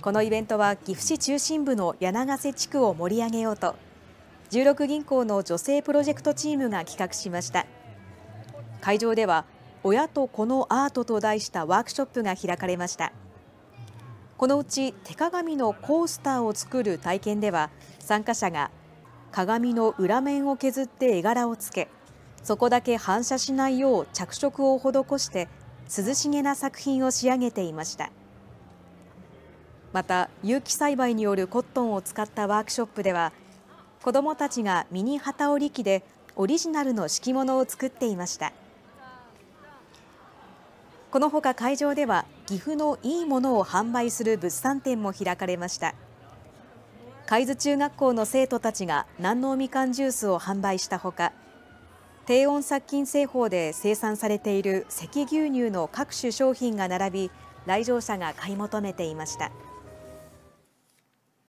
このイベントは岐阜市中心部の柳瀬地区を盛り上げようと16銀行の女性プロジェクトチームが企画しました会場では親と子のアートと題したワークショップが開かれましたこのうち手鏡のコースターを作る体験では参加者が鏡の裏面を削って絵柄をつけそこだけ反射しないよう着色を施して涼しげな作品を仕上げていました。また、有機栽培によるコットンを使ったワークショップでは、子どもたちがミニ機織り機でオリジナルの敷物を作っていました。このほか会場では、岐阜のいいものを販売する物産展も開かれました。海津中学校の生徒たちが南農みかんジュースを販売したほか、低温殺菌製法で生産されている赤牛乳の各種商品が並び、来場者が買い求めていました。